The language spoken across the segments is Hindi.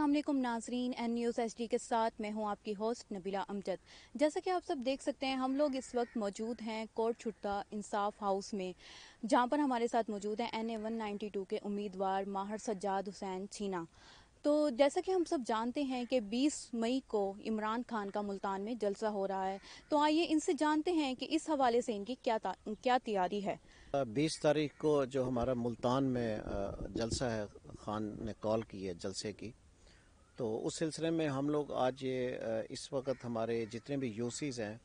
वालेकुम नाजरीन एन न्यूज़ एच के साथ मैं हूं आपकी होस्ट नबीला अमजद जैसा कि आप सब देख सकते हैं हम लोग इस वक्त मौजूद हैं कोर्ट छुट्टा इंसाफ हाउस में जहां पर हमारे साथ मौजूद हैं N A one ninety two के उम्मीदवार माहर सज्जाद हुसैन छीना तो जैसा कि हम सब जानते हैं कि 20 मई को इमरान खान का मुल्तान में जलसा हो रहा है तो आइए इनसे जानते हैं कि इस हवाले से इनकी क्या क्या तैयारी है 20 तारीख को जो हमारा मुल्तान में जलसा है खान ने कॉल की है जलसे की तो उस सिलसिले में हम लोग आज ये इस वक्त हमारे जितने भी यूसीज हैं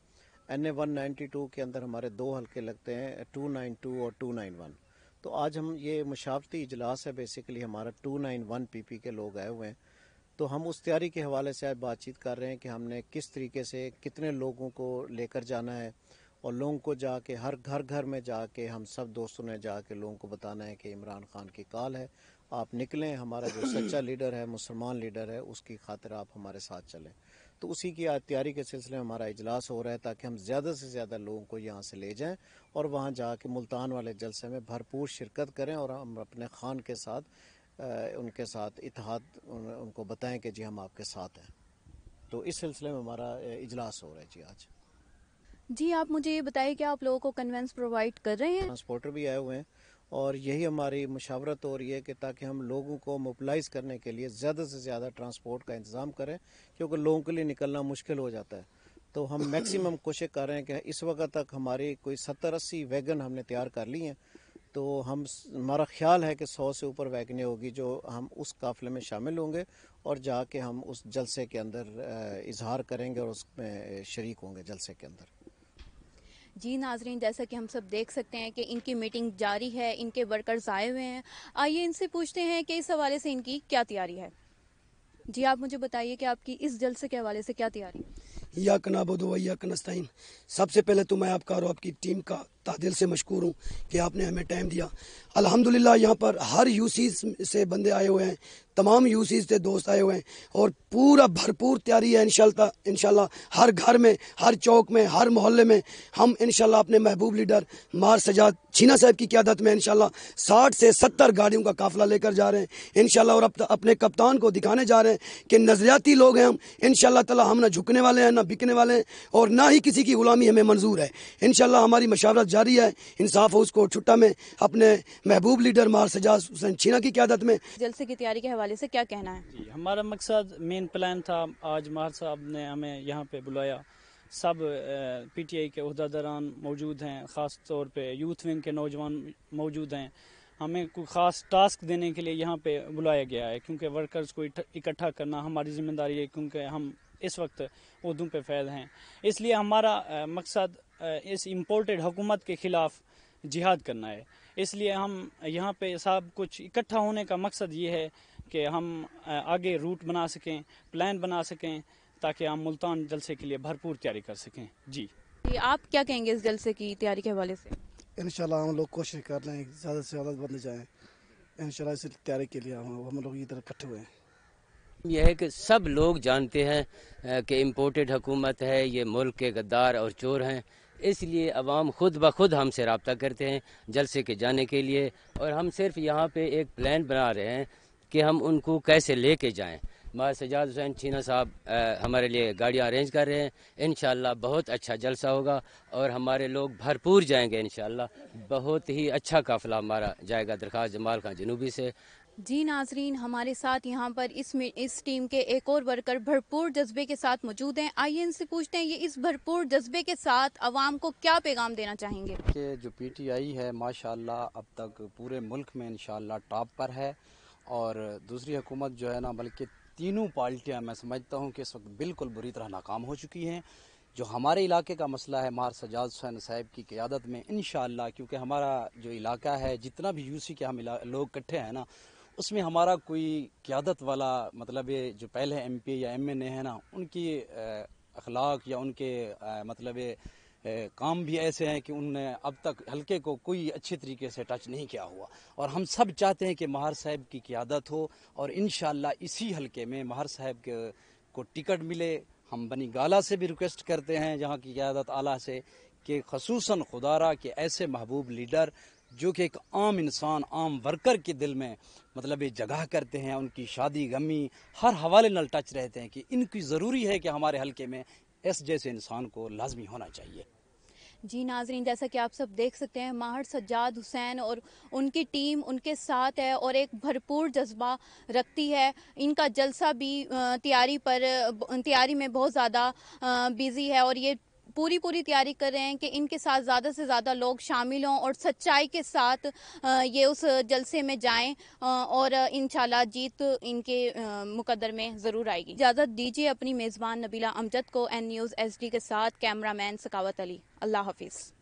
N A one ninety two के अंदर हमारे दो हल्के लगते हैं टू नाइन टू और टू नाइन वन तो आज हम ये मुशावती इजलास है बेसिकली हमारा two nine one P P के लोग आए हुए हैं तो हम उस तैयारी के हवाले से आज बातचीत कर रहे हैं कि हमने किस तरीके से कितने लोगों को लेकर जाना है और लोगों को जाके हर घर घर में जाके हम सब दोस्तों ने जाके लोगों को बताना है कि इमरान खान की काल है आप निकलें हमारा जो सच्चा लीडर है मुसलमान लीडर है उसकी खातिर आप हमारे साथ चलें तो उसी की आज तैयारी के सिलसिले में हमारा इजलास हो रहा है ताकि हम ज़्यादा से ज़्यादा लोगों को यहाँ से ले जाएं और वहाँ जाके मुल्तान वाले जलसे में भरपूर शिरकत करें और हम अपने खान के साथ उनके साथ इतिहाद उनको बताएं कि जी हम आपके साथ हैं तो इस सिलसिले में हमारा इजलास हो रहा है जी आज जी आप मुझे ये बताइए कि आप लोगों को कन्वेंस प्रोवाइड कर रहे हैं ट्रांसपोर्टर भी आए हुए हैं और यही हमारी मशावरत हो रही है कि ताकि हम लोगों को मोबलाइज करने के लिए ज़्यादा से ज़्यादा ट्रांसपोर्ट का इंतज़ाम करें क्योंकि लोगों के लिए निकलना मुश्किल हो जाता है तो हम मैक्सिमम कोशिश कर रहे हैं कि इस वक्त तक हमारी कोई सत्तर अस्सी वैगन हमने तैयार कर ली हैं तो हम हमारा ख्याल है कि सौ से ऊपर वैगने होगी जो हम उस काफिले में शामिल होंगे और जाके हम उस जलसे के अंदर इजहार करेंगे और उसमें शरीक होंगे जलसे के अंदर जी नाजरीन जैसा कि हम सब देख सकते हैं कि इनकी मीटिंग जारी है इनके वर्कर्स आए हुए हैं आइए इनसे पूछते हैं कि इस हवाले से इनकी क्या तैयारी है जी आप मुझे बताइए कि आपकी इस जलसे के हवाले से क्या तैयारी या कनाबोदो या कनस्ताइन सबसे पहले तो मैं आपका और आपकी टीम का दिल से मशहूर हूँ कि आपने हमें टाइम दिया अल्हम्दुलिल्लाह यहाँ पर हर यूसी से बंदे आए हुए हैं तमाम यूसी से दोस्त आए हुए हैं और पूरा भरपूर तैयारी है इनशाला इनशाला हर घर में हर चौक में हर मोहल्ले में हम इनशाला अपने महबूब लीडर मार सजाद छीना साहब की क्यादत में इनशाला साठ से सत्तर गाड़ियों का काफिला लेकर जा रहे हैं इनशाला और अपने कप्तान को दिखाने जा रहे हैं कि नजरियाती लोग हैं हम इनशाला तला हम ना झुकने वाले हैं ना बिकने वाले हैं और ना ही किसी की गुलामी हमें मंजूर है इनशाला हमारी मशावरत जारी है इंसाफ हाउस को छुट्टा में अपने महबूब लीडर मार सजाज हुसैन छीना की क्यादत में जलसे की तैयारी के हवाले से क्या कहना है हमारा मकसद मेन प्लान था आज मार साहब ने हमें यहाँ पे बुलाया सब पी टी आई के अहदादारान मौजूद हैं ख़ास तौर पे यूथ विंग के नौजवान मौजूद हैं हमें कोई ख़ास टास्क देने के लिए यहाँ पे बुलाया गया है क्योंकि वर्कर्स को इकट्ठा करना हमारी जिम्मेदारी है क्योंकि हम इस वक्त उर्दू पे फैल हैं इसलिए हमारा मकसद इस इम्पोर्टेड हुकूमत के ख़िलाफ़ जिहाद करना है इसलिए हम यहाँ पे साहब कुछ इकट्ठा होने का मकसद ये है कि हम आगे रूट बना सकें प्लान बना सकें ताकि हम मुल्तान जलसे के लिए भरपूर तैयारी कर सकें जी आप क्या कहेंगे इस जलसे की तैयारी के हवाले से इनशाला हम लोग कोशिश कर रहे हैं ज़्यादा से ज़्यादा बंद जाएँ इन इस तैयारी के लिए हम लोग इधर इकट्ठे हुए हैं यह है कि सब लोग जानते हैं कि इम्पोर्टेड हुकूमत है ये मुल्क के गद्दार और चोर हैं इसलिए अवाम खुद ब खुद हमसे रबता करते हैं जलसे के जाने के लिए और हम सिर्फ यहाँ पे एक प्लान बना रहे हैं कि हम उनको कैसे ले के जाएँ मार सजाद हुसैन छीना साहब हमारे लिए गाड़ियाँ अरेंज कर रहे हैं इन बहुत अच्छा जलसा होगा और हमारे लोग भरपूर जाएंगे इन बहुत ही अच्छा काफिला हमारा जाएगा दरख्वास्त जमाल खान जनूबी से जी नाजरीन हमारे साथ यहाँ पर इस इस टीम के एक और वर्कर भरपूर जज्बे के साथ मौजूद हैं आइए इनसे पूछते हैं ये इस भरपूर जज्बे के साथ आवाम को क्या पैगाम देना चाहेंगे कि जो पीटीआई है माशाल्लाह अब तक पूरे मुल्क में इंशाल्लाह टॉप पर है और दूसरी हुकूमत जो है ना बल्कि तीनों पार्टियाँ मैं समझता हूँ कि इस वक्त बिल्कुल बुरी तरह नाकाम हो चुकी हैं जो हमारे इलाके का मसला है मार सजाद हुसैन साहब की क्यादत में इन क्योंकि हमारा जो इलाका है जितना भी यूसी के हम लोग इकट्ठे हैं ना उसमें हमारा कोई क्यादत वाला मतलब ये जो पहले एम पी या एम एन ए है ना उनकी अखलाक या उनके मतलब काम भी ऐसे हैं कि उनने अब तक हल्के को कोई अच्छे तरीके से टच नहीं किया हुआ और हम सब चाहते हैं कि महार साहब की क्यादत हो और इन इसी हल्के में महार साहब के को टिकट मिले हम बनी गाला से भी रिक्वेस्ट करते हैं जहाँ की क्यादत आला से कि खसूस खुदारा के ऐसे महबूब लीडर जो कि एक आम इंसान आम वर्कर के दिल में मतलब ये जगह करते हैं उनकी शादी गमी हर हवाले नल टच रहते हैं कि इनकी ज़रूरी है कि हमारे हल्के में इस जैसे इंसान को लाजमी होना चाहिए जी नाजरीन जैसा कि आप सब देख सकते हैं माहर सज्जाद हुसैन और उनकी टीम उनके साथ है और एक भरपूर जज्बा रखती है इनका जलसा भी तैयारी पर तैयारी में बहुत ज़्यादा बिज़ी है और ये पूरी पूरी तैयारी कर रहे हैं कि इनके साथ ज़्यादा से ज़्यादा लोग शामिल हों और सच्चाई के साथ ये उस जलसे में जाएं और इन जीत इनके मुकदर में ज़रूर आएगी इजाज़त दीजिए अपनी मेज़बान नबीला अमजद को एन न्यूज़ एस के साथ कैमरा मैन सकावत अली अल्लाह हाफिज़